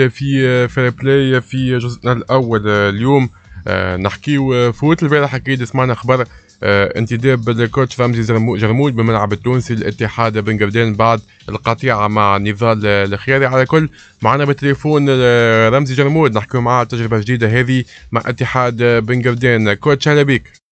في فير آه، بلاي في جزءنا الاول آه، اليوم آه، نحكيو فوت البارح اكيد سمعنا خبر انتداب الكوتش رمزي جرمود بالملعب التونسي الاتحاد بن قردان بعد القطيعه مع نضال الخياري على كل معنا بالتليفون رمزي جرمود نحكيو معاه التجربه الجديده هذه مع اتحاد بن قردان كوتش اهلا بك